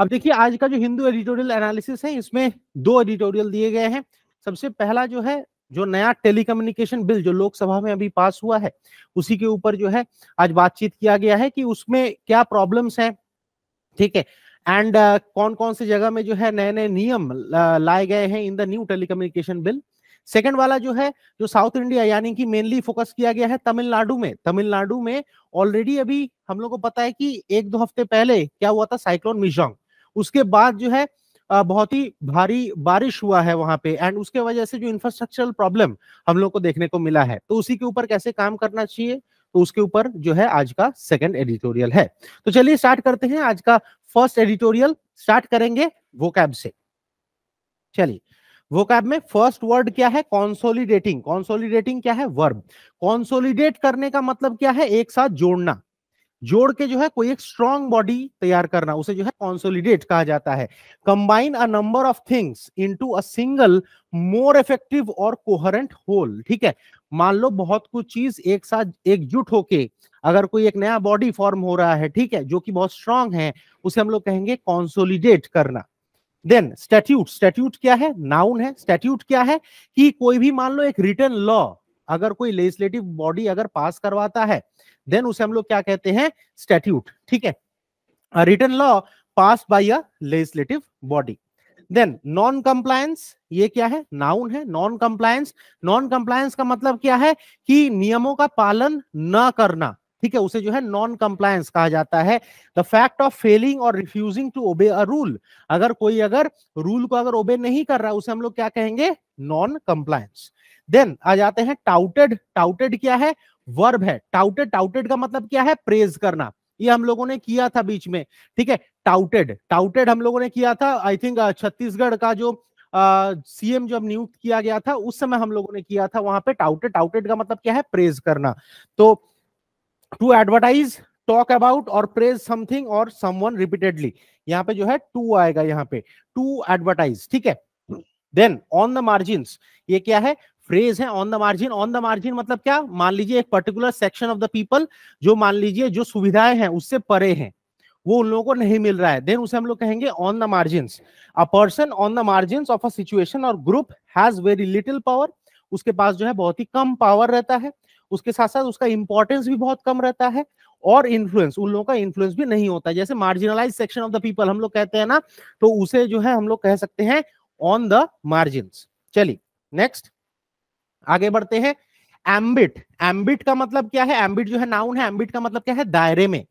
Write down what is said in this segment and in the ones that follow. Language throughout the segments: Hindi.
अब देखिए आज का जो हिंदू एडिटोरियल एनालिसिस है इसमें दो एडिटोरियल दिए गए हैं सबसे पहला जो है जो नया टेलीकम्युनिकेशन बिल जो लोकसभा में अभी पास हुआ है उसी के ऊपर जो है आज बातचीत किया गया है कि उसमें क्या प्रॉब्लम्स हैं ठीक है एंड uh, कौन कौन से जगह में जो है नए नए नियम लाए गए हैं in the new telecommunication bill second वाला जो है जो साउथ इंडिया यानी कि मेनली फोकस किया गया है तमिलनाडु में तमिलनाडु में ऑलरेडी अभी हम लोग को पता है कि एक दो हफ्ते पहले क्या हुआ था साइक्लोन मिजोंग उसके बाद जो है बहुत ही भारी बारिश हुआ है वहां पे एंड उसके वजह से जो इंफ्रास्ट्रक्चरल प्रॉब्लम हम लोग को देखने को मिला है तो उसी के ऊपर कैसे काम करना चाहिए तो उसके ऊपर जो है आज का सेकंड एडिटोरियल है तो चलिए स्टार्ट करते हैं आज का फर्स्ट एडिटोरियल स्टार्ट करेंगे वो से चलिए वो में फर्स्ट वर्ड क्या है कॉन्सोलिडेटिंग कॉन्सोलिडेटिंग क्या है वर्ब कॉन्सोलिडेट करने का मतलब क्या है एक साथ जोड़ना जोड़ के जो है कोई एक स्ट्रॉन्ग बॉडी तैयार करना उसे जो है कॉन्सोलिडेट कहा जाता है combine a number of things into a single more effective और कोहरेंट होल ठीक है मान लो बहुत कुछ चीज एक साथ एकजुट होके अगर कोई एक नया बॉडी फॉर्म हो रहा है ठीक है जो कि बहुत स्ट्रांग है उसे हम लोग कहेंगे कॉन्सोलिडेट करना देन स्टैट्यूट स्टैट्यूट क्या है नाउन है स्टैट्यूट क्या है कि कोई भी मान लो एक रिटर्न लॉ अगर कोई लेजिस्लेटिव बॉडी अगर पास करवाता है देन उसे हम लोग क्या कहते हैं स्टेट्यूट ठीक है written law pass by a legislative body then non compliance ये क्या है नाउन है नॉन कंप्लायंस नॉन कंप्लायंस का मतलब क्या है कि नियमों का पालन न करना ठीक है उसे जो है नॉन कंप्लायंस कहा जाता है द फैक्ट ऑफ फेलिंग और refusing to obey a rule अगर कोई अगर रूल को अगर ओबे नहीं कर रहा है उसे हम लोग क्या कहेंगे नॉन कंप्लायंस देन आ जाते हैं टाउटेड टाउटेड क्या है वर्ब है टाउटेड टाउटेड का मतलब क्या है प्रेज करना ये हम लोगों ने किया था बीच में ठीक है टाउटेड टाउटेड हम लोगों ने किया था आई थिंक uh, छत्तीसगढ़ का जो सीएम uh, जब नियुक्त किया गया था उस समय हम लोगों ने किया था वहां पे टाउटेड टाउटेड का मतलब क्या है प्रेज करना तो टू एडवर्टाइज टॉक अबाउट और प्रेज समथिंग और समवन रिपीटेडली यहाँ पे जो है टू आएगा यहाँ पे टू एडवर्टाइज ठीक है देन ऑन द मार्जिन ये क्या है फ्रेज है on the margin on the margin मतलब क्या मान लीजिए एक particular section of the people जो मान लीजिए जो सुविधाएं हैं उससे परे हैं वो उन लोगों को नहीं मिल रहा है देन उसे हम लोग कहेंगे on the margin a person on the margin of a situation और group has very little power उसके पास जो है बहुत ही कम पावर रहता है उसके साथ साथ उसका इंपॉर्टेंस भी बहुत कम रहता है और इन्फ्लुएंस उन लोगों का इन्फ्लुएंस भी नहीं होता जैसे marginalise section of the people हम लोग कहते हैं ना तो उसे जो है हम लोग कह सकते हैं ऑन द मार्जिन चलिए नेक्स्ट आगे बढ़ते हैं एम्बिट एम्बिट का मतलब क्या है एम्बिट जो है नाउन है एम्बिट का मतलब क्या है दायरे में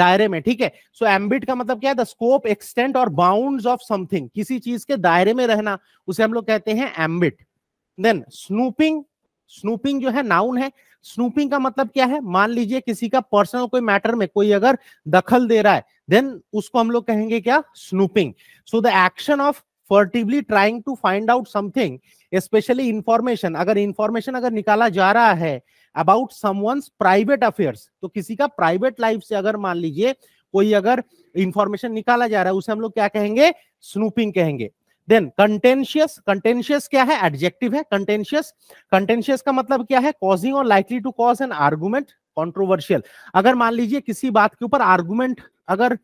दायरे में ठीक है सो एम्बिट का मतलब क्या है द स्कोप एक्सटेंट और बाउंड ऑफ समथिंग किसी चीज के दायरे में रहना उसे हम लोग कहते हैं एम्बिट देन स्नूपिंग स्नूपिंग जो है नाउन है स्नूपिंग का मतलब क्या है मान लीजिए किसी का पर्सनल कोई मैटर में कोई अगर दखल दे रहा है देन उसको हम लोग कहेंगे क्या snooping so the action of furtively trying to find out something specially information अगर इंफॉर्मेशन अगर निकाला जा रहा है अबाउट समवंस प्राइवेट अफेयर्स तो किसी का प्राइवेट लाइफ से अगर मान लीजिए कोई अगर इंफॉर्मेशन निकाला जा रहा है उसे हम लोग क्या कहेंगे स्नूपिंग कहेंगे देन कंटेंशियस कंटेंशियस क्या है एडजेक्टिव है कंटेंशियस कंटेंशियस का मतलब क्या है कॉजिंग और likely to cause an argument controversial अगर मान लीजिए किसी बात के ऊपर आर्गूमेंट अगर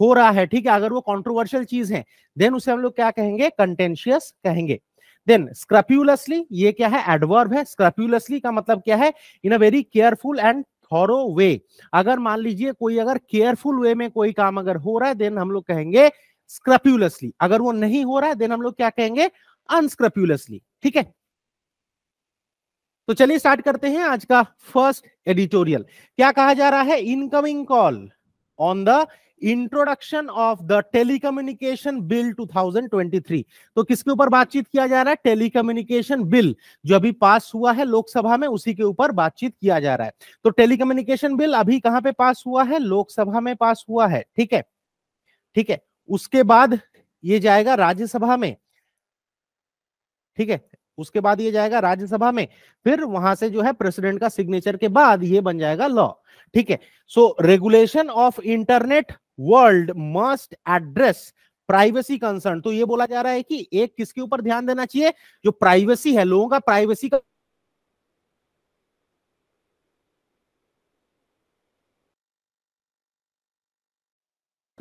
हो रहा है ठीक है अगर वो कॉन्ट्रोवर्शियल चीज है देन उसे हम लोग क्या कहेंगे कंटेंशियस कहेंगे देन स्क्रप्यूलसली ये क्या है एडवर्ब है स्क्रप्यूलसली का मतलब क्या है in a very careful and thorough way अगर मान लीजिए कोई अगर केयरफुल वे में कोई काम अगर हो रहा है देन हम लोग कहेंगे स्क्रप्यूलसली अगर वो नहीं हो रहा है देन हम लोग क्या कहेंगे अनस्क्रप्यूलसली ठीक है तो चलिए स्टार्ट करते हैं आज का फर्स्ट एडिटोरियल क्या कहा जा रहा है incoming call on the introduction of the telecommunication bill 2023 तो किसके ऊपर बातचीत किया जा रहा है टेलीकम्युनिकेशन बिल जो अभी पास हुआ है लोकसभा में उसी के ऊपर बातचीत किया जा रहा है तो टेलीकम्युनिकेशन बिल अभी कहां पे पास हुआ है लोकसभा में पास हुआ है ठीक है ठीक है उसके बाद ये जाएगा राज्यसभा में ठीक है उसके बाद ये जाएगा राज्यसभा में फिर वहां से जो है प्रेसिडेंट का सिग्नेचर के बाद ये बन जाएगा लॉ ठीक है so regulation of internet world must address privacy concern तो ये बोला जा रहा है कि एक किसके ऊपर ध्यान देना चाहिए जो प्राइवेसी है लोगों का प्राइवेसी का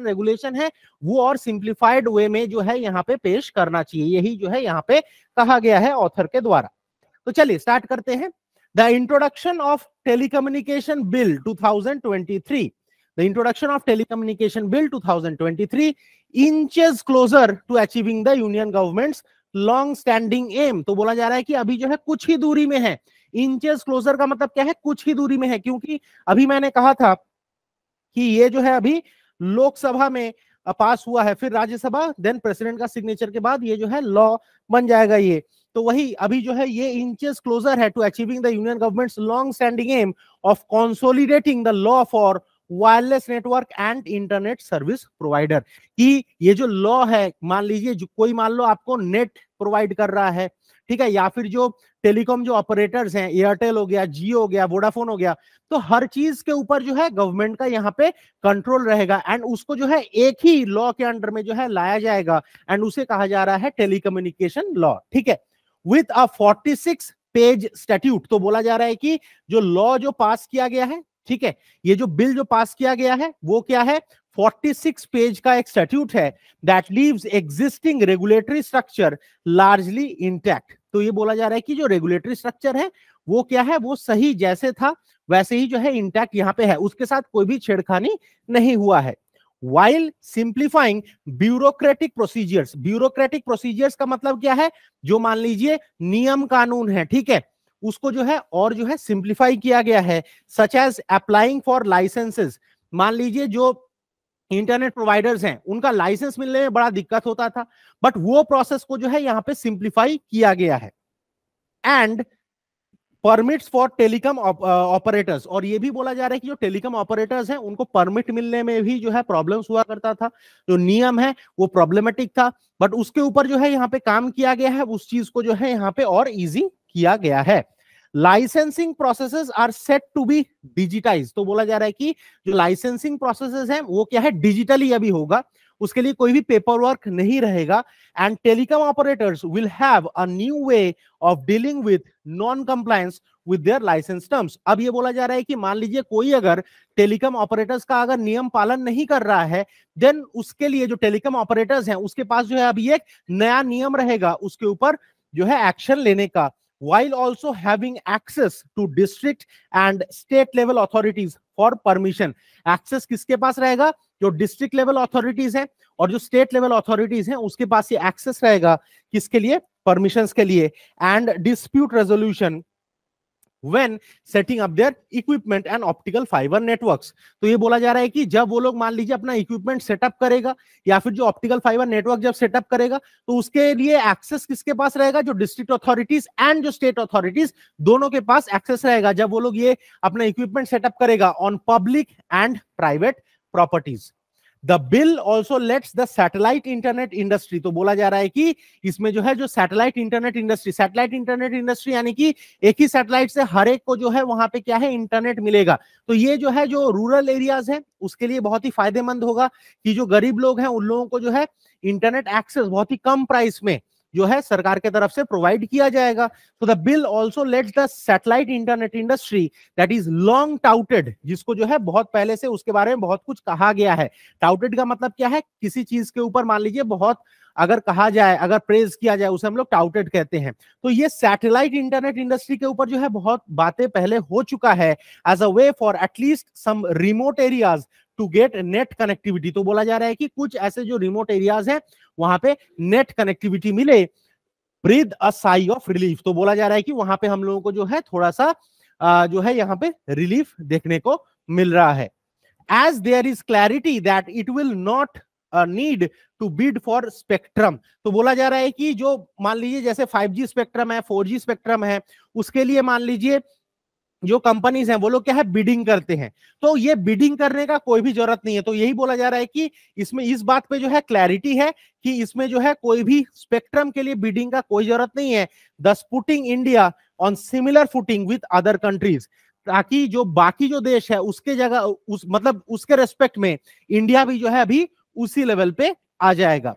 रेगुलेशन है वो और सिंप्लीफाइड वे में जो है यहाँ पे पेश करना चाहिए यही जो है यहाँ पे कहा गया है ऑथर के द्वारा तो चलिए स्टार्ट करते हैं the introduction of telecommunication bill 2023 the introduction of telecommunication bill 2023 inches closer to achieving the union government's long standing aim तो बोला जा रहा है कि अभी जो है कुछ ही दूरी में है इंचेस क्लोजर का मतलब क्या है कुछ ही दूरी में है क्योंकि अभी मैंने कहा था कि ये जो है अभी लोकसभा में पास हुआ है फिर राज्यसभा देन प्रेसिडेंट का सिग्नेचर के बाद ये जो है लॉ बन जाएगा ये तो वही अभी जो है ये इंचेस क्लोजर है to achieving the union government's long standing aim of consolidating the law for wireless network and internet service provider कि ये जो लॉ है मान लीजिए जो कोई मान लो आपको नेट प्रोवाइड कर रहा है ठीक है या फिर जो टेलीकॉम जो ऑपरेटर्स हैं एयरटेल हो गया जियो हो गया वोडाफोन हो गया तो हर चीज के ऊपर जो है गवर्नमेंट का यहाँ पे कंट्रोल रहेगा एंड उसको जो है एक ही लॉ के अंडर में जो है लाया जाएगा एंड उसे कहा जा रहा है टेलीकम्युनिकेशन लॉ ठीक है with a forty page statute तो बोला जा रहा है कि जो लॉ जो पास किया गया है ठीक है ये जो बिल जो पास किया गया है वो क्या है 46 पेज का एक स्टेट्यूट है that leaves existing regulatory structure largely intact तो ये बोला जा रहा है कि जो रेगुलेटरी स्ट्रक्चर है वो क्या है वो सही जैसे था वैसे ही जो है इंटैक्ट यहाँ पे है उसके साथ कोई भी छेड़खानी नहीं हुआ है while simplifying bureaucratic procedures bureaucratic procedures का मतलब क्या है जो मान लीजिए नियम कानून है ठीक है उसको जो है और जो है सिंप्लीफाई किया गया है such as applying for licences मान लीजिए जो इंटरनेट प्रोवाइडर्स हैं उनका लाइसेंस मिलने में बड़ा दिक्कत होता था बट वो प्रोसेस को जो है यहाँ पे सिंप्लीफाई किया गया है and permits for telecom operators और ये भी बोला जा रहा है कि जो टेलीकॉम ऑपरेटर्स हैं उनको परमिट मिलने में भी जो है प्रॉब्लम्स हुआ करता था जो नियम है वो प्रॉब्लमेटिक था बट उसके ऊपर जो है यहाँ पे काम किया गया है उस चीज को जो है यहाँ पे और इजी किया गया है licensing processes are set to be digitise तो बोला जा रहा है कि जो लाइसेंसिंग प्रोसेसेस हैं वो क्या है डिजिटली अभी होगा उसके लिए कोई भी पेपर वर्क नहीं रहेगा and telecom operators will have a new way of dealing with non compliance with their licence terms अब ये बोला जा रहा है कि मान लीजिए कोई अगर टेलीकॉम ऑपरेटर्स का अगर नियम पालन नहीं कर रहा है देन उसके लिए जो टेलीकॉम ऑपरेटर्स हैं उसके पास जो है अभी एक नया नियम रहेगा उसके ऊपर जो है एक्शन लेने का while also having access to district and state level authorities for permission access किसके पास रहेगा जो डिस्ट्रिक्ट लेवल अथॉरिटीज हैं और जो स्टेट लेवल अथॉरिटीज हैं उसके पास ये एक्सेस रहेगा किसके लिए परमिशंस के लिए and dispute resolution when setting up their equipment and optical fiber networks तो ये बोला जा रहा है कि जब वो लोग मान लीजिए अपना इक्विपमेंट सेटअप करेगा या फिर जो ऑप्टिकल फाइबर नेटवर्क जब सेटअप करेगा तो उसके लिए एक्सेस किसके पास रहेगा जो डिस्ट्रिक्ट अथॉरिटीज एंड जो स्टेट अथॉरिटीज दोनों के पास एक्सेस रहेगा जब वो लोग ये अपना इक्विपमेंट सेटअप करेगा on public and private properties the bill also lets the satellite internet industry तो बोला जा रहा है कि इसमें जो है जो satellite internet industry satellite internet industry यानी कि एक ही सैटेलाइट से हर एक को जो है वहां पे क्या है इंटरनेट मिलेगा तो ये जो है जो रूरल एरियाज है उसके लिए बहुत ही फायदेमंद होगा कि जो गरीब लोग हैं उन लोगों को जो है इंटरनेट एक्सेस बहुत ही कम प्राइस में जो है सरकार के तरफ से प्रोवाइड किया जाएगा तो the bill also let the satellite internet industry that is long touted जिसको जो है बहुत पहले से उसके बारे में बहुत कुछ कहा गया है टाउटेड का मतलब क्या है किसी चीज के ऊपर मान लीजिए बहुत अगर कहा जाए अगर प्रेज किया जाए उसे हम लोग टाउटेड कहते हैं तो ये सैटेलाइट इंटरनेट इंडस्ट्री के ऊपर जो है बहुत बातें पहले हो चुका है as a way for at least some remote areas to get net connectivity तो बोला जा रहा है कि कुछ ऐसे जो रिमोट एरियाज हैं वहां पे नेट कनेक्टिविटी मिले breathe a sigh of relief तो बोला जा रहा है कि वहां पे हम लोगों को जो है थोड़ा सा जो है यहाँ पे रिलीफ देखने को मिल रहा है as there is clarity that it will not need to bid for spectrum तो बोला जा रहा है कि जो मान लीजिए जैसे 5G स्पेक्ट्रम है 4G स्पेक्ट्रम है उसके लिए मान लीजिए जो कंपनीज हैं वो लोग क्या है बिडिंग करते हैं तो ये बिडिंग करने का कोई भी जरूरत नहीं है तो यही बोला जा रहा है कि इसमें इस बात पे जो है क्लैरिटी है कि इसमें जो है कोई भी स्पेक्ट्रम के लिए बिडिंग का कोई जरूरत नहीं है thus putting India on similar footing with other countries ताकि जो बाकी जो देश है उसके जगह उस मतलब उसके रेस्पेक्ट में इंडिया भी जो है अभी उसी लेवल पे आ जाएगा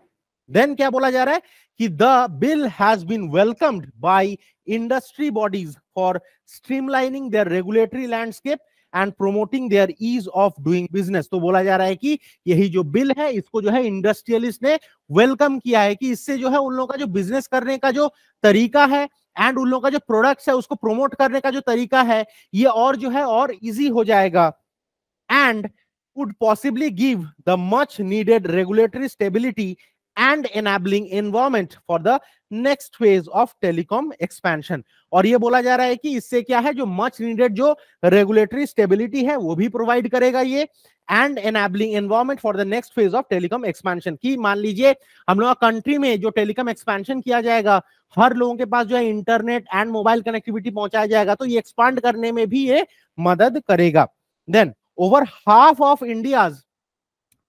देन क्या बोला जा रहा है कि the bill has been welcomed by industry bodies for streamlining their regulatory landscape and promoting their ease of doing business. तो बोला जा रहा है कि यही जो बिल है इसको जो है इंडस्ट्रियलिस्ट ने वेलकम किया है कि इससे जो है उन लोगों का जो बिजनेस करने का जो तरीका है एंड उन लोगों का जो प्रोडक्ट्स है उसको प्रोमोट करने का जो तरीका है ये और जो है और इजी हो जाएगा and would possibly give the much needed regulatory stability and enabling environment for the next phase of telecom expansion और ये बोला जा रहा है कि इससे क्या है जो मच नीडेड जो रेगुलेटरी स्टेबिलिटी है वो भी प्रोवाइड करेगा ये and enabling environment for the next phase of telecom expansion की मान लीजिए हम लोग कंट्री में जो टेलीकॉम एक्सपेंशन किया जाएगा हर लोगों के पास जो है इंटरनेट एंड मोबाइल कनेक्टिविटी पहुंचाया जाएगा तो ये एक्सपांड करने में भी ये मदद करेगा then over half of India's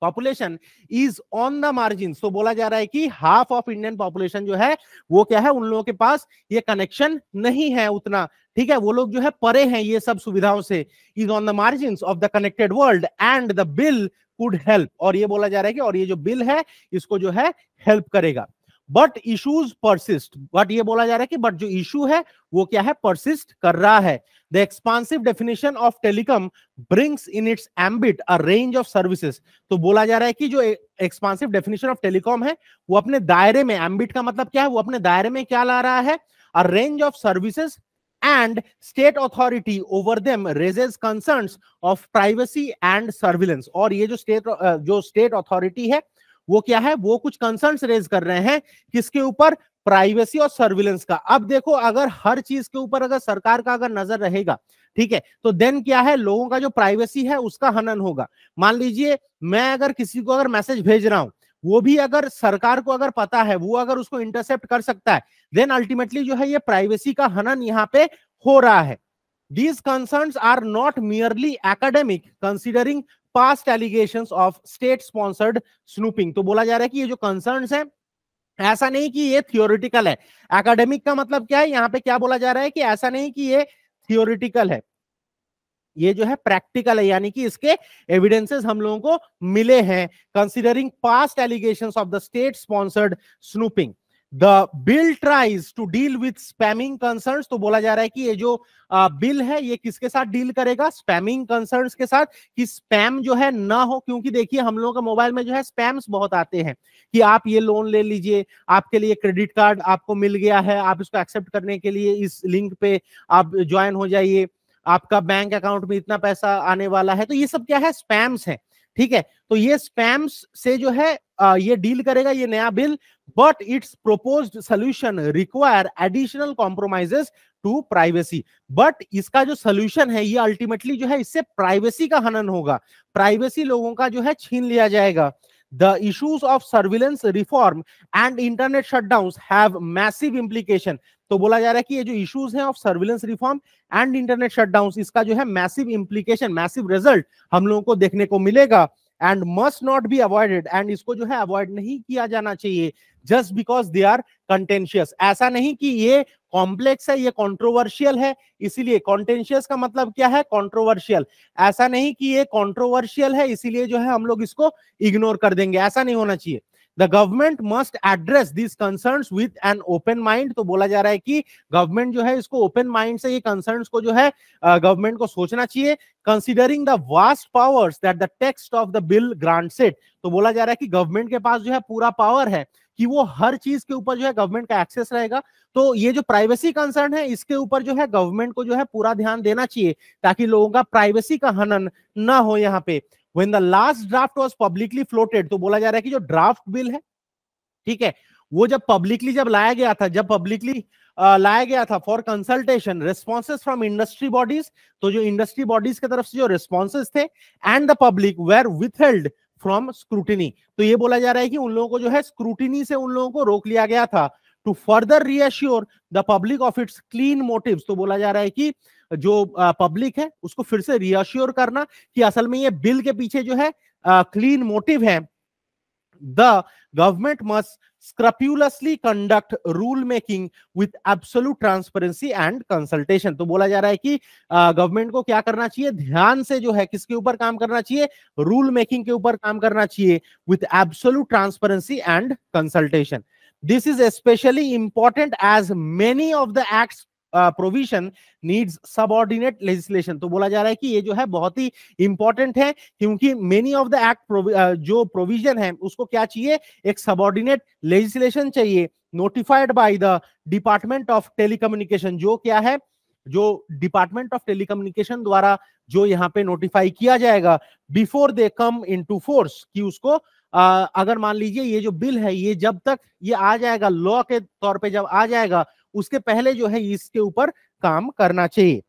population is on the margin सो बोला जा रहा है कि हाफ ऑफ इंडियन पॉपुलेशन जो है वो क्या है उन लोगों के पास ये कनेक्शन नहीं है उतना ठीक है वो लोग जो है परे हैं ये सब सुविधाओं से is on the margin of the connected world and the bill could help और ये बोला जा रहा है कि और ये जो बिल है इसको जो है हेल्प करेगा बट इशूज परसिस्ट बट ये बोला जा रहा है कि बट जो इशू है वो क्या है परसिस्ट कर रहा है the expansive definition of telecom brings in its ambit a range of services तो बोला जा रहा है कि जो एक्सपांसिव डेफिनेशन ऑफ टेलीकॉम है वो अपने दायरे में एम्बिट का मतलब क्या है वो अपने दायरे में क्या ला रहा है a range of services and state authority over them raises concern of privacy and surveillance और ये जो स्टेट जो स्टेट अथॉरिटी है वो क्या है वो कुछ कंसर्न्स रेज कर रहे हैं किसके ऊपर प्राइवेसी और सर्विलेंस का अब देखो अगर हर चीज के ऊपर अगर सरकार का अगर नजर रहेगा ठीक है तो देन क्या है लोगों का जो प्राइवेसी है उसका हनन होगा मान लीजिए मैं अगर किसी को अगर मैसेज भेज रहा हूं वो भी अगर सरकार को अगर पता है वो अगर उसको इंटरसेप्ट कर सकता है देन अल्टीमेटली जो है ये प्राइवेसी का हनन यहाँ पे हो रहा है these concerns are not merely academic considering past allegation of state sponsored snooping तो बोला जा रहा है कि ये जो कंसर्न है ऐसा नहीं कि ये थियोरिटिकल है एकेडमिक का मतलब क्या है यहाँ पे क्या बोला जा रहा है कि ऐसा नहीं कि ये थियोरिटिकल है ये जो है प्रैक्टिकल है यानी कि इसके एविडेंसेस हम लोगों को मिले हैं considering past allegation of the state sponsored snooping the bill tries to deal with spamming concern तो बोला जा रहा है कि ये जो बिल है ये किसके साथ डील करेगा स्पैमिंग कंसर्न के साथ कि स्पैम जो है ना हो क्योंकि देखिए हम लोगों के मोबाइल में जो है स्पैम्स बहुत आते हैं कि आप ये लोन ले लीजिए आपके लिए क्रेडिट कार्ड आपको मिल गया है आप इसको एक्सेप्ट करने के लिए इस लिंक पे आप ज्वाइन हो जाइए आपका बैंक अकाउंट में इतना पैसा आने वाला है तो ये सब क्या है स्पैम्स है ठीक है तो ये स्पैम्स से जो है ये डील करेगा ये नया bill but its proposed solution require additional compromises to privacy but इसका जो सोल्यूशन है ये अल्टीमेटली जो है इससे प्राइवेसी का हनन होगा प्राइवेसी लोगों का जो है छीन लिया जाएगा The issues of surveillance reform and internet shutdowns have massive implication. तो बोला जा रहा है कि ये जो इश्यूज हैं of surveillance reform and internet shutdown इसका जो है मैसिव इम्प्लीकेशन मैसिव रिजल्ट हम लोगों को देखने को मिलेगा and must not be avoided and इसको जो है अवॉइड नहीं किया जाना चाहिए just because they are contentious ऐसा नहीं कि ये कॉम्प्लेक्स है ये कॉन्ट्रोवर्शियल है इसीलिए कॉन्टेंशियस का मतलब क्या है कॉन्ट्रोवर्शियल ऐसा नहीं कि ये कॉन्ट्रोवर्शियल है इसीलिए जो है हम लोग इसको इग्नोर कर देंगे ऐसा नहीं होना चाहिए the government must address this concern with an open mind तो बोला जा रहा है कि गवर्नमेंट जो है इसको ओपन माइंड से ये कंसर्न को जो है गवर्नमेंट uh, को सोचना चाहिए considering the vast powers that the text of the bill grant set तो बोला जा रहा है कि गवर्नमेंट के पास जो है पूरा पावर है कि वो हर चीज के ऊपर जो है गवर्नमेंट का एक्सेस रहेगा तो ये जो प्राइवेसी कंसर्न है इसके ऊपर जो है गवर्नमेंट को जो है पूरा ध्यान देना चाहिए ताकि लोगों का प्राइवेसी का हनन ना हो यहाँ पे when the last draft was publicly floated तो बोला जा रहा है कि जो ड्राफ्ट बिल है ठीक है वो जब पब्लिकली जब लाया गया था जब पब्लिकली लाया गया था for consultation responses from industry bodies तो जो इंडस्ट्री बॉडीज की तरफ से जो रिस्पॉन्सेज थे and the public were withheld from scrutiny तो ये बोला जा रहा है कि उन लोगों को जो है स्क्रूटिनी से उन लोगों को रोक लिया गया था to further reassure the public of its clean motive तो बोला जा रहा है कि जो पब्लिक है उसको फिर से रीअश्योर करना कि असल में ये बिल के पीछे जो है क्लीन मोटिव है the government must scrupulously conduct rule making with absolute transparency and consultation to bola ja raha hai ki government ko kya karna chahiye dhyan se jo hai kiske upar kaam karna chahiye rule making ke upar kaam karna chahiye with absolute transparency and consultation this is especially important as many of the acts provision needs subordinate legislation तो बोला जा रहा है कि ये जो है बहुत ही इंपॉर्टेंट है क्योंकि मेनी ऑफ द एक्ट जो प्रोविजन है उसको क्या चाहिए एक सबऑर्डिनेट लेजिस्लेशन चाहिए notified by the department of telecommunication जो क्या है जो डिपार्टमेंट ऑफ टेलीकम्युनिकेशन द्वारा जो यहाँ पे नोटिफाई किया जाएगा before they come into force कि उसको आ, अगर मान लीजिए ये जो बिल है ये जब तक ये आ जाएगा लॉ के तौर पे जब आ जाएगा उसके पहले जो है इसके ऊपर काम करना चाहिए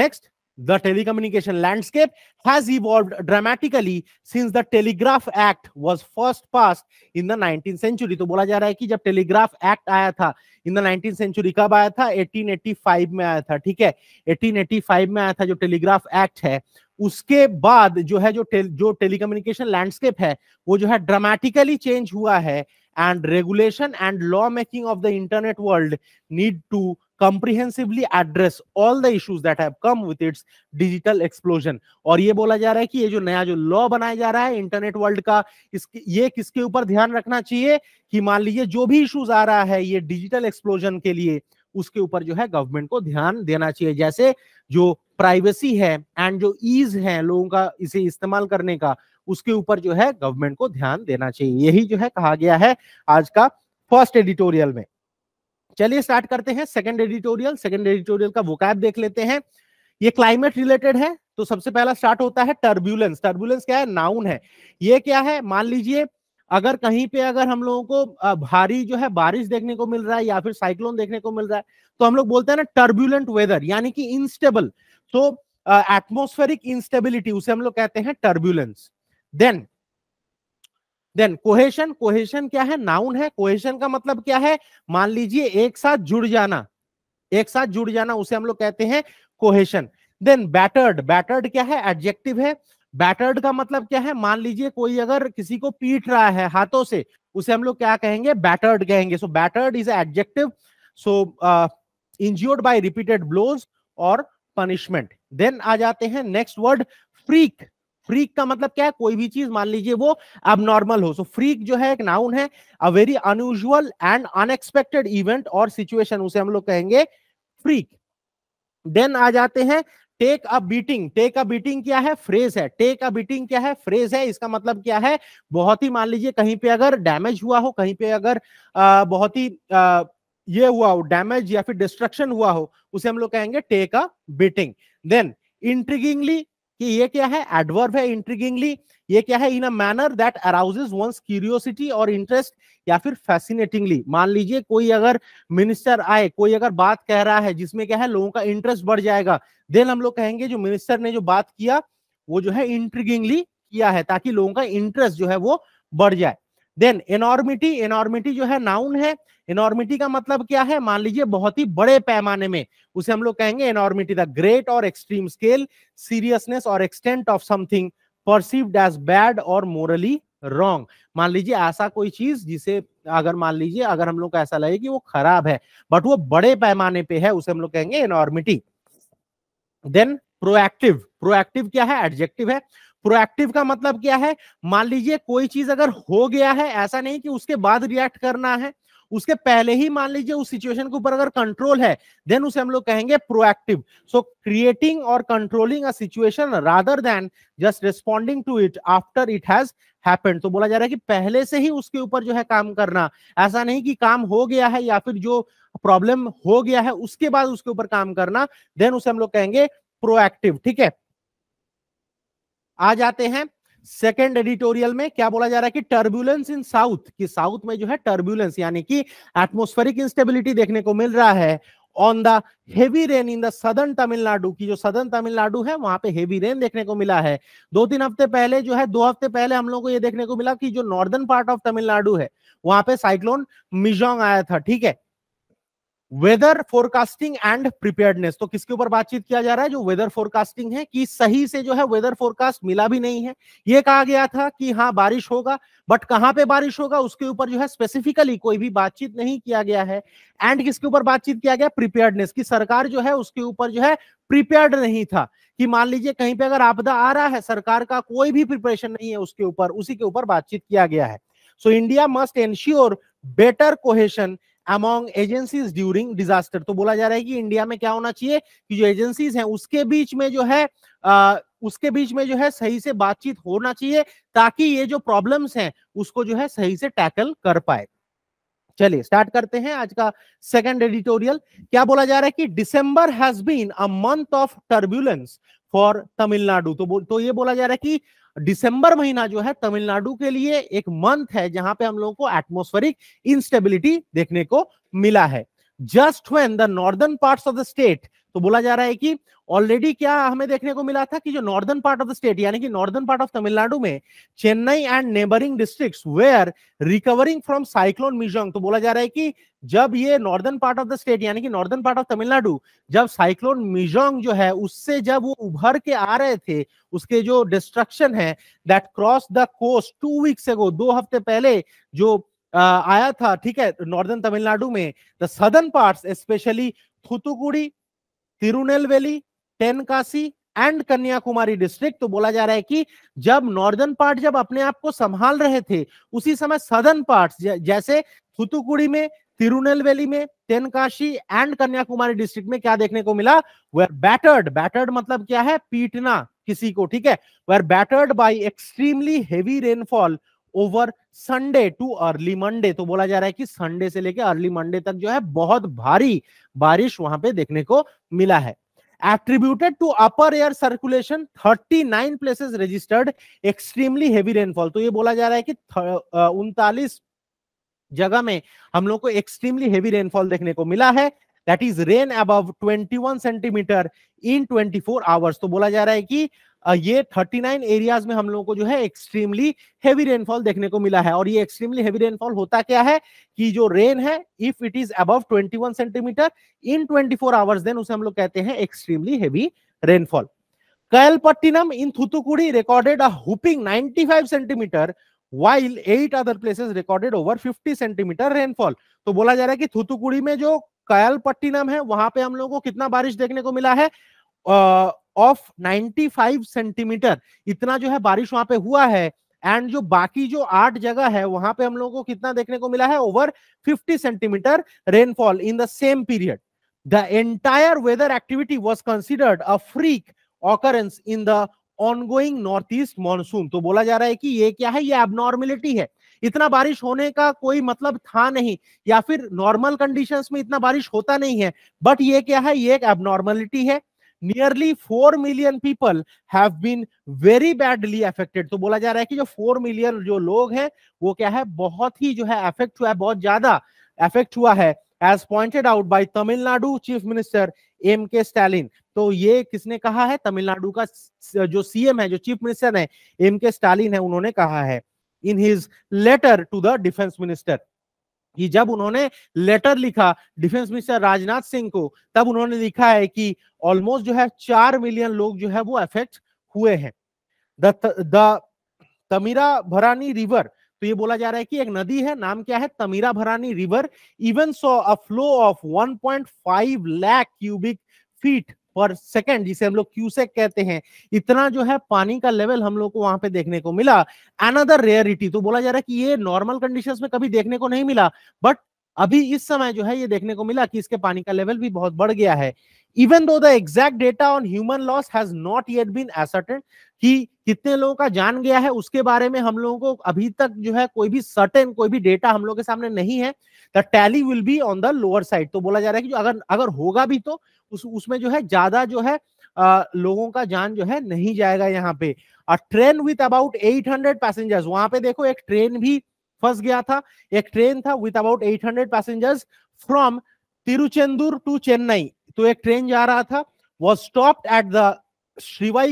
next the telecommunication landscape has evolve dramatically since the telegraph act was first pass in the nineteen century तो बोला जा रहा है कि जब टेलीग्राफ एक्ट आया था इन द नाइनटीन सेंचुरी कब आया था 1885 में आया था ठीक है 1885 में आया था जो टेलीग्राफ एक्ट है उसके बाद जो है जो टेल, जो टेलीकम्युनिकेशन लैंडस्केप है वो जो है ड्रामेटिकली चेंज हुआ है and regulation and lawmaking of the internet world need to comprehensively address all the issues that have come with its digital explosion और ये बोला जा रहा है कि ये जो नया जो लॉ बनाया जा रहा है इंटरनेट वर्ल्ड का इसके ये किसके ऊपर ध्यान रखना चाहिए कि मान लीजिए जो भी इश्यूज आ रहा है ये डिजिटल एक्सप्लोजन के लिए उसके ऊपर जो है गवर्नमेंट को ध्यान देना चाहिए जैसे जो प्राइवेसी है एंड जो ईज है लोगों का इसे इस्तेमाल करने का उसके ऊपर जो है गवर्नमेंट को ध्यान देना चाहिए यही जो है कहा गया है आज का फर्स्ट एडिटोरियल में चलिए स्टार्ट करते हैं सेकंड एडिटोरियल सेकंड एडिटोरियल का वोकैब देख लेते हैं ये क्लाइमेट रिलेटेड है तो सबसे पहला स्टार्ट होता है टर्ब्यूलेंस टर्ब्यूलेंस क्या है नाउन है ये क्या है मान लीजिए अगर कहीं पे अगर हम लोगों को भारी जो है बारिश देखने को मिल रहा है या फिर साइक्लोन देखने को मिल रहा है तो हम लोग बोलते हैं ना टर्ब्यूलेंट वेदर यानी कि इंस्टेबल तो एटमोस्फेरिक इंस्टेबिलिटी उसे हम लोग कहते हैं turbulence then then cohesion cohesion क्या है नाउन है कोहेशन का मतलब क्या है मान लीजिए एक साथ जुड़ जाना एक साथ जुड़ जाना उसे हम लोग कहते हैं कोहेशन देन बैटर्ड बैटर्ड क्या है एडजेक्टिव है बैटर्ड का मतलब क्या है मान लीजिए कोई अगर किसी को पीट रहा है हाथों से उसे हम लोग क्या कहेंगे बैटर्ड कहेंगे so battered is adjective so injured by repeated blows और पनिशमेंट देन आ जाते हैं नेक्स्ट वर्ड फ्रीक फ्रीक का मतलब क्या है कोई भी चीज मान लीजिए वो अब नॉर्मल हो सो so, फ्रीक जो है एक नाउन है a very unusual and unexpected event और सिचुएशन उसे हम लोग कहेंगे फ्रीक देन आ जाते हैं take a beating take a beating क्या है फ्रेज है टेक अ बीटिंग क्या है फ्रेज है इसका मतलब क्या है बहुत ही मान लीजिए कहीं पे अगर डैमेज हुआ हो कहीं पे अगर आ, बहुत ही आ, ये हुआ हो डैमेज या फिर डिस्ट्रक्शन हुआ हो उसे हम लोग कहेंगे take a beating then intriguingly कि ये क्या है एडवर्ब है इंट्रीगिंगली ये क्या है in a manner that arouses one's curiosity और इंटरेस्ट या फिर फैसिनेटिंगली मान लीजिए कोई अगर मिनिस्टर आए कोई अगर बात कह रहा है जिसमें क्या है लोगों का इंटरेस्ट बढ़ जाएगा देन हम लोग कहेंगे जो मिनिस्टर ने जो बात किया वो जो है इंट्रीगिंगली किया है ताकि लोगों का इंटरेस्ट जो है वो बढ़ जाए देन एनॉर्मिटी एनॉर्मिटी जो है नाउन है इनॉर्मिटी का मतलब क्या है मान लीजिए बहुत ही बड़े पैमाने में उसे हम लोग कहेंगे इनॉर्मिटी द ग्रेट और एक्सट्रीम स्केल सीरियसनेस और extent of something perceived as bad और मोरली रॉन्ग मान लीजिए ऐसा कोई चीज जिसे अगर मान लीजिए अगर हम लोग को ऐसा लगे कि वो खराब है बट वो बड़े पैमाने पे है उसे हम लोग कहेंगे इनॉर्मिटी देन प्रोएक्टिव प्रोएक्टिव क्या है एडजेक्टिव है प्रोएक्टिव का मतलब क्या है मान लीजिए कोई चीज अगर हो गया है ऐसा नहीं कि उसके बाद रिएक्ट करना है उसके पहले ही मान लीजिए उस सिचुएशन के ऊपर अगर कंट्रोल है देन उसे हम लोग कहेंगे प्रोएक्टिव सो क्रिएटिंग और controlling a situation rather than just responding to it after it has happened तो बोला जा रहा है कि पहले से ही उसके ऊपर जो है काम करना ऐसा नहीं कि काम हो गया है या फिर जो प्रॉब्लम हो गया है उसके बाद उसके ऊपर काम करना देन उसे हम लोग कहेंगे प्रोएक्टिव ठीक है आ जाते हैं सेकेंड एडिटोरियल में क्या बोला जा रहा है कि टर्बुलेंस इन साउथ कि साउथ में जो है टर्बुलेंस यानी कि एटमोस्फेरिक इंस्टेबिलिटी देखने को मिल रहा है on the heavy rain in the southern Tamil Nadu की जो सदर्न तमिलनाडु है वहां पे हेवी रेन देखने को मिला है दो तीन हफ्ते पहले जो है दो हफ्ते पहले हम लोग को ये देखने को मिला कि जो नॉर्दर्न पार्ट ऑफ तमिलनाडु है वहां पे साइक्लोन मिजोंग आया था ठीक है वेदर फोरकास्टिंग एंड प्रिपेयर्डनेस तो किसके ऊपर बातचीत किया जा रहा है जो वेदर फोरकास्टिंग है कि सही से जो है वेदर फोरकास्ट मिला भी नहीं है ये कहा गया था कि हाँ बारिश होगा बट कहाँ पे बारिश होगा उसके ऊपर जो है स्पेसिफिकली कोई भी बातचीत नहीं किया गया है एंड किसके ऊपर बातचीत किया गया प्रिपेयर्डनेस की सरकार जो है उसके ऊपर जो है प्रिपेयर्ड नहीं था कि मान लीजिए कहीं पे अगर आपदा आ रहा है सरकार का कोई भी प्रिपरेशन नहीं है उसके ऊपर उसी के ऊपर बातचीत किया गया है so India must ensure better cohesion among agencies during disaster तो बोला जा रहा है कि इंडिया में क्या होना चाहिए कि जो एजेंसीज हैं उसके बीच में जो है आ, उसके बीच में जो है सही से बातचीत होना चाहिए ताकि ये जो प्रॉब्लम्स हैं उसको जो है सही से टैकल कर पाए चलिए स्टार्ट करते हैं आज का सेकंड एडिटोरियल क्या बोला जा रहा है कि December has been a month of turbulence for Tamil Nadu तो तो ये बोला जा रहा है कि दिसंबर महीना जो है तमिलनाडु के लिए एक मंथ है जहां पे हम लोगों को एटमोस्फेरिक इंस्टेबिलिटी देखने को मिला है just when the northern part of the state तो बोला जा रहा है कि ऑलरेडी क्या हमें देखने को मिला था कि जो northern part of the state यानी कि नॉर्दर्न पार्ट ऑफ तमिलनाडु में Chennai and neighbouring districts were recovering from cyclone Michaung तो बोला जा रहा है कि जब ये northern part of the state यानी कि नॉर्दर्न पार्ट ऑफ तमिलनाडु जब साइक्लोन मिजोंग जो है उससे जब वो उभर के आ रहे थे उसके जो डिस्ट्रक्शन है that cross the coast two weeks ago दो हफ्ते पहले जो आया था ठीक है नॉर्दर्न तमिलनाडु में the southern part especially Thoothukudi Tirunelveli Tenkasi and Kanyakumari district तो बोला जा रहा है कि जब नॉर्दर्न पार्ट जब अपने आप को संभाल रहे थे उसी समय सदर्न पार्ट जैसे थुतुकुड़ी में तिरुनेलवेली में तेनकाशी एंड कन्याकुमारी डिस्ट्रिक्ट में क्या देखने को मिला वेर बैटर्ड बैटर्ड मतलब क्या है पीटना किसी को ठीक है were battered by extremely heavy rainfall over Sunday to early Monday तो बोला जा रहा है कि संडे से लेकर अर्ली मंडे तक जो है बहुत भारी बारिश वहां पे देखने को मिला है attributed to upper air circulation 39 places registered extremely heavy rainfall तो ये बोला जा रहा है कि उनतालीस जगह में हम लोग को एक्सट्रीमली हेवी रेनफॉल देखने को मिला है that is rain above 21 centimetre in 24 hours तो बोला जा रहा है कि ये 39 एरियाज में हम लोगों को जो है एक्सट्रीमली हेवी रेनफॉल देखने को मिला है और ये एक्सट्रीमली हेवी रेनफॉल होता क्या है कि जो रेन है if it is above 21 centimetre in 24 hours then उसे हम लोग कहते हैं extremely heavy rainfall Kailpattinam in Thoothukudi recorded whopping ninety five centimetre while eight other places recorded over fifty centimetre rainfall तो बोला जा रहा है कि थुतुकुड़ी में जो कायलपट्टिनम है वहां पे हम लोगों को कितना बारिश देखने को मिला है ऑफ 95 सेंटीमीटर इतना जो है बारिश वहां पे हुआ है एंड जो बाकी जो आठ जगह है वहां पे हम लोगों को कितना देखने को मिला है over 50 centimetre rainfall in the same period the entire weather activity was considered a freak occurrence in the ongoing north east monsoon तो बोला जा रहा है कि ये क्या है ये एबनॉर्मिलिटी है इतना बारिश होने का कोई मतलब था नहीं या फिर नॉर्मल कंडीशंस में इतना बारिश होता नहीं है बट ये क्या है ये एक एबनॉर्मलिटी है nearly four million people have been very badly affected तो बोला जा रहा है कि जो फोर मिलियन जो लोग हैं वो क्या है बहुत ही जो है अफेक्ट हुआ है बहुत ज्यादा अफेक्ट हुआ है as pointed out by Tamil Nadu chief minister M K Stalin तो ये किसने कहा है तमिलनाडु का जो सीएम है जो चीफ मिनिस्टर है एम के स्टालिन है उन्होंने कहा है in his letter to the defence minister कि जब उन्होंने लेटर लिखा डिफेंस मिनिस्टर राजनाथ सिंह को तब उन्होंने लिखा है कि ऑलमोस्ट जो है चार मिलियन लोग जो है वो अफेक्ट हुए हैं द द तमीरा भरानी रिवर तो ये बोला जा रहा है कि एक नदी है नाम क्या है Tamirabarani river even saw a flow of 1.5 lakh cubic feet per second जिसे हम लोग क्यूसेक कहते हैं इतना जो है पानी का लेवल हम लोग को वहां पे देखने को मिला अनदर रेयरिटी तो बोला जा रहा है कि ये नॉर्मल कंडीशन में कभी देखने को नहीं मिला बट अभी इस समय जो है ये देखने को मिला कि इसके पानी का लेवल भी बहुत बढ़ गया है even though the exact data on human loss has not yet been ascertained कि कितने लोगों का जान गया है उसके बारे में हम लोगों को अभी तक जो है कोई भी सर्टेन कोई भी डेटा हम लोगों के सामने नहीं है the tally will be on the lower side तो बोला जा रहा है कि अगर अगर होगा भी तो उस उसमें जो है ज्यादा जो है आ, लोगों का जान जो है नहीं जाएगा यहाँ पे ट्रेन विथ अबाउट 800 पैसेंजर्स वहां पे देखो एक ट्रेन भी फंस गया था एक ट्रेन था with about 800 passengers from Tiruchendur to Chennai तो एक ट्रेन जा रहा था वो stop at the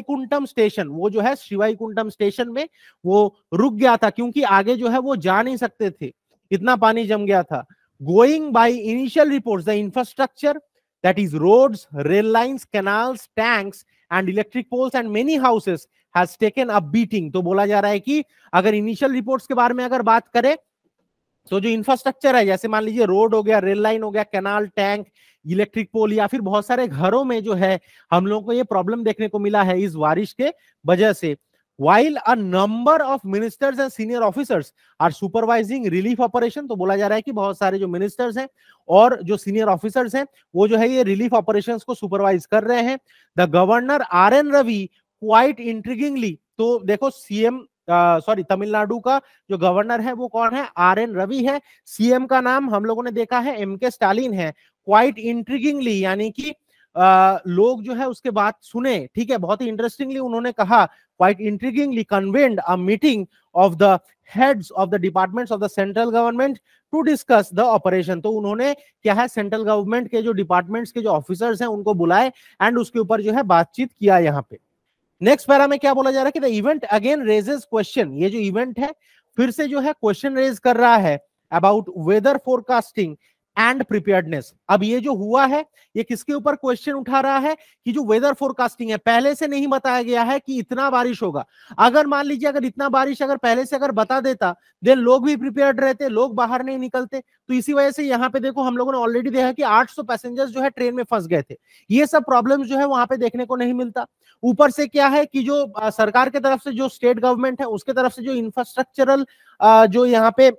Kuntam station वो जो है श्रीवाईकुंटम स्टेशन में वो रुक गया था क्योंकि आगे जो है वो जा नहीं सकते थे इतना पानी जम गया था going by initial report the infrastructure that is road rail line canals tanks and electric poles and many houses has beating तो बोला जा रहा है कि अगर इनिशियल रिपोर्ट्स के बारे में अगर बात करें तो जो इंफ्रास्ट्रक्चर है जैसे मान लीजिए रोड हो गया रेल लाइन हो गया कैनाल टैंक इलेक्ट्रिक पोल या फिर बहुत सारे घरों में जो है हम लोगों को ये प्रॉब्लम देखने को मिला है इस बारिश के वजह से while a number of ministers and senior officers are supervising relief operation तो बोला जा रहा है कि बहुत सारे जो मिनिस्टर्स हैं और जो सीनियर ऑफिसर्स हैं वो जो है ये रिलीफ ऑपरेशन को सुपरवाइज कर रहे हैं the governor R N Ravi quite intriguingly तो देखो सीएम सॉरी तमिलनाडु का जो गवर्नर है वो कौन है आर एन रवि है सीएम का नाम हम लोगों ने देखा है एम के स्टालिन है क्वाइट इंट्रिगिंगली यानी कि लोग जो है उसके बात सुने ठीक है बहुत ही इंटरेस्टिंगली उन्होंने कहा quite intriguingly convened a meeting of the heads of the departments of the central government to discuss the operation तो उन्होंने क्या है सेंट्रल गवर्नमेंट के जो डिपार्टमेंट्स के जो ऑफिसर्स हैं उनको बुलाए एंड उसके ऊपर जो है बातचीत किया यहाँ पे नेक्स्ट पैरा में क्या बोला जा रहा है कि the event again raises question ये जो इवेंट है फिर से जो है क्वेश्चन रेज कर रहा है about weather forecasting and preparedness अब ये जो हुआ है ये किसके ऊपर क्वेश्चन उठा रहा है कि जो वेदर फोरकास्टिंग है पहले से नहीं बताया गया है कि इतना बारिश होगा अगर मान लीजिए अगर इतना बारिश अगर पहले से अगर बता देता देन लोग भी प्रिपेयर्ड रहते लोग बाहर नहीं निकलते तो इसी वजह से यहाँ पे देखो हम लोगों ने ऑलरेडी देखा कि आठ पैसेंजर्स जो है ट्रेन में फंस गए थे ये सब प्रॉब्लम जो है वहां पे देखने को नहीं मिलता ऊपर से क्या है कि जो सरकार के तरफ से जो स्टेट गवर्नमेंट है उसके तरफ से जो इंफ्रास्ट्रक्चरल जो यहाँ पे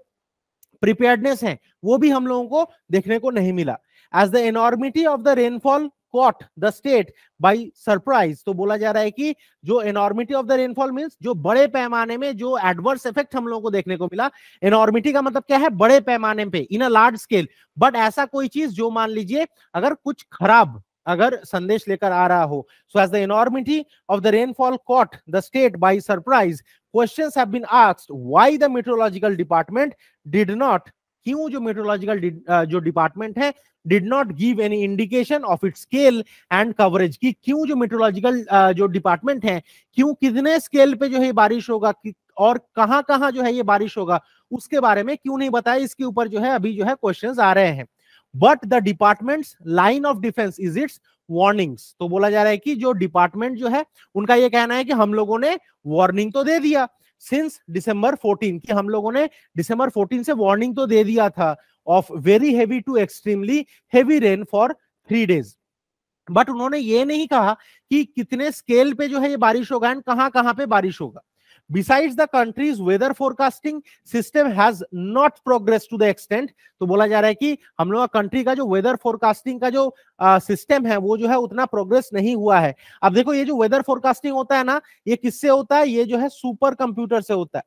प्रिपेयर्डनेस है वो भी हम लोगों को देखने को नहीं मिला as the enormity of the rainfall caught the state by surprise तो बोला जा रहा है कि जो enormity of the rainfall means जो बड़े पैमाने में जो एडवर्स इफेक्ट हम लोगों को देखने को मिला एनॉर्मिटी का मतलब क्या है बड़े पैमाने पे in a large scale but ऐसा कोई चीज जो मान लीजिए अगर कुछ खराब अगर संदेश लेकर आ रहा हो so as the enormity of the rainfall caught the state by surprise questions have been asked why the meteorological department did not क्यों जो मेट्रोलॉजिकल uh, जो डिपार्टमेंट है did not give any indication of it scale and coverage की क्यों जो मेट्रोलॉजिकल uh, जो डिपार्टमेंट है क्यों कितने स्केल पे जो है बारिश होगा और कहां कहां जो है ये बारिश होगा उसके बारे में क्यों नहीं बताया इसके ऊपर जो है अभी जो है क्वेश्चंस आ रहे हैं but the department's line of defence is its warnings तो बोला जा रहा है कि जो डिपार्टमेंट जो है उनका यह कहना है कि हम लोगों ने वार्निंग तो दे दिया सिंस डिसंबर 14 कि हम लोगों ने डिसंबर 14 से वार्निंग तो दे दिया था of very heavy to extremely heavy rain for three days but उन्होंने ये नहीं कहा कि कितने स्केल पे जो है ये बारिश होगा एंड कहां कहां पे बारिश होगा besides the country's weather forecasting system has not progress to the extent तो बोला जा रहा है कि हम लोग ka कंट्री का जो वेदर फोरकास्टिंग का जो सिस्टम hai है वो जो है उतना प्रोग्रेस नहीं हुआ है अब देखो ये जो वेदर फोरकास्टिंग होता है ना ये किससे होता है ये जो है सुपर कंप्यूटर से होता है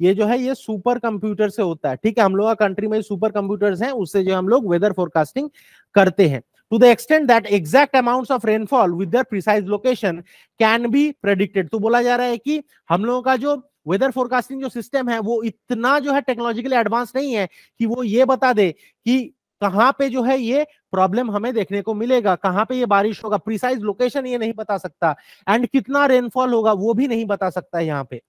ये जो है ये सुपर कंप्यूटर से होता है ठीक है हम लोग का कंट्री में सुपर कंप्यूटर्स हैं उससे जो हम लोग वेदर फोरकास्टिंग करते हैं to the extent that exact amounts of rainfall with their precise location can be predicted तो बोला जा रहा है कि हम लोगों का जो वेदर फोरकास्टिंग जो सिस्टम है वो इतना जो है टेक्नोलॉजिकली एडवांस नहीं है कि वो ये बता दे कि कहाँ पे जो है ये प्रॉब्लम हमें देखने को मिलेगा कहाँ पे ये बारिश होगा प्रिसाइज लोकेशन ये नहीं बता सकता एंड कितना रेनफॉल होगा वो भी नहीं बता सकता यहाँ पे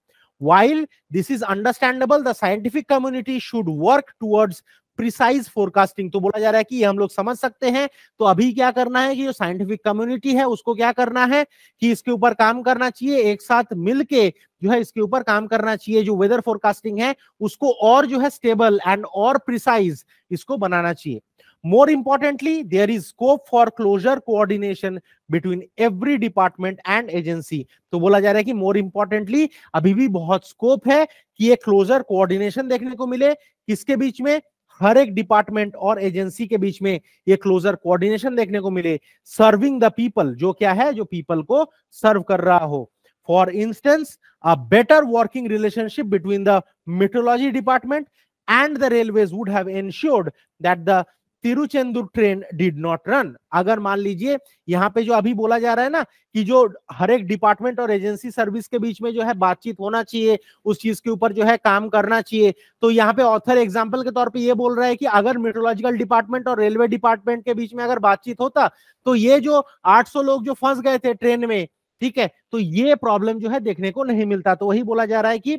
while this is understandable the scientific community should work towards precise forecasting तो बोला जा रहा है कि ये हम लोग समझ सकते हैं तो अभी क्या करना है कि जो साइंटिफिक कम्युनिटी है उसको क्या करना है कि इसके ऊपर काम करना चाहिए एक साथ मिलके जो है इसके ऊपर काम करना चाहिए जो वेदर फोरकास्टिंग है उसको और जो है स्टेबल एंड और प्रिसाइज इसको बनाना चाहिए more importantly there is scope for closer coordination between every department and agency तो बोला जा रहा है कि मोर इंपॉर्टेंटली अभी भी बहुत स्कोप है कि ये क्लोजर कोऑर्डिनेशन देखने को मिले किसके बीच में हर एक डिपार्टमेंट और एजेंसी के बीच में ये क्लोजर कोऑर्डिनेशन देखने को मिले सर्विंग द पीपल जो क्या है जो पीपल को सर्व कर रहा हो for instance a better working relationship between the meteorology department and the railways would have ensured that the Tiruchendur train did not run अगर मान लीजिए यहाँ पे जो अभी बोला जा रहा है ना कि जो हर एक डिपार्टमेंट और एजेंसी सर्विस के बीच में जो है बातचीत होना चाहिए उस चीज के ऊपर जो है काम करना चाहिए तो यहाँ पे ऑथर एग्जाम्पल के तौर पे ये बोल रहा है कि अगर मेट्रोलॉजिकल डिपार्टमेंट और रेलवे डिपार्टमेंट के बीच में अगर बातचीत होता तो ये जो आठ लोग जो फंस गए थे ट्रेन में ठीक है तो ये प्रॉब्लम जो है देखने को नहीं मिलता तो वही बोला जा रहा है कि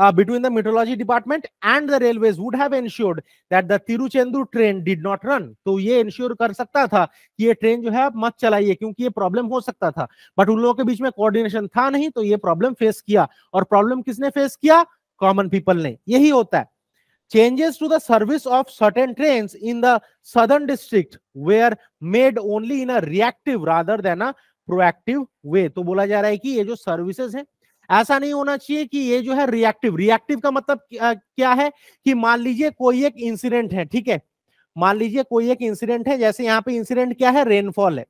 uh, between the meteorology department and the railways would have ensured that the tiruchendur train did not run to ye ensure kar sakta tha ki ye train jo hai ab mat chalaiye kyunki ye problem ho sakta tha but un logo ke beech mein coordination tha nahi to ye problem face kiya aur problem kisne face kiya common people ne yahi hota hai changes to the service of certain trains in the southern district were made only in a reactive rather than a proactive way to bola ja raha hai ki ye jo services हैं ऐसा नहीं होना चाहिए कि ये जो है रिएक्टिव रिएक्टिव का मतलब क्या है कि मान लीजिए कोई एक इंसिडेंट है ठीक है मान लीजिए कोई एक इंसिडेंट है जैसे यहाँ पे इंसिडेंट क्या है रेनफॉल है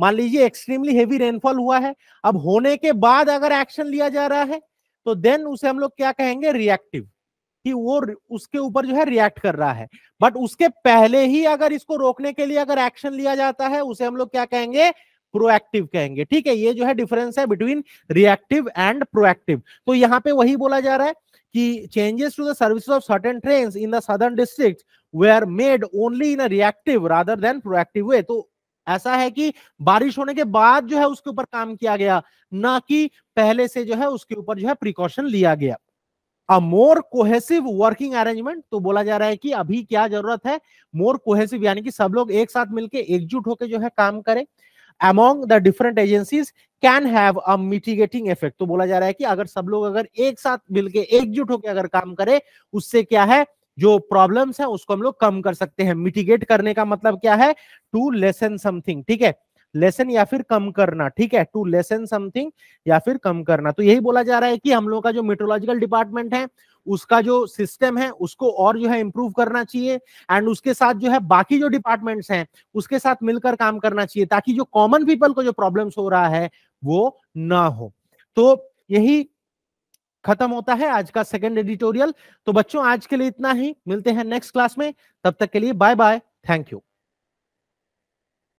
मान लीजिए एक्सट्रीमली हेवी रेनफॉल हुआ है अब होने के बाद अगर एक्शन लिया जा रहा है तो देन उसे हम लोग क्या कहेंगे रिएक्टिव कि वो उसके ऊपर जो है रिएक्ट कर रहा है बट उसके पहले ही अगर इसको रोकने के लिए अगर एक्शन लिया जाता है उसे हम लोग क्या कहेंगे प्रोएक्टिव कहेंगे ठीक है ये जो है डिफरेंस है बिटवीन रिएक्टिव एंड प्रोएक्टिव तो यहाँ पे वही बोला जा रहा है कि changes to the service of certain train in the southern district were made only in reactive rather than proactive way तो ऐसा है कि बारिश होने के बाद जो है उसके ऊपर काम किया गया ना कि पहले से जो है उसके ऊपर जो है प्रिकॉशन लिया गया a more cohesive working arrangement तो बोला जा रहा है कि अभी क्या जरूरत है मोर कोहेसिव यानी कि सब लोग एक साथ मिलके एकजुट होकर जो है काम करें among the different agency can have a mitigating effect तो बोला जा रहा है कि अगर सब लोग अगर एक साथ मिलकर एकजुट होकर अगर काम करें उससे क्या है जो प्रॉब्लम्स है उसको हम लोग कम कर सकते हैं मिटिगेट करने का मतलब क्या है टू लेसन समथिंग ठीक है लेसन या फिर कम करना ठीक है टू लेसन समथिंग या फिर कम करना तो यही बोला जा रहा है कि हम लोग का जो मेट्रोलॉजिकल डिपार्टमेंट है उसका जो सिस्टम है उसको और जो है इम्प्रूव करना चाहिए एंड उसके साथ जो है बाकी जो डिपार्टमेंट्स हैं उसके साथ मिलकर काम करना चाहिए ताकि जो कॉमन पीपल को जो प्रॉब्लम हो रहा है वो ना हो तो यही खत्म होता है आज का सेकेंड एडिटोरियल तो बच्चों आज के लिए इतना ही मिलते हैं नेक्स्ट क्लास में तब तक के लिए बाय बाय थैंक यू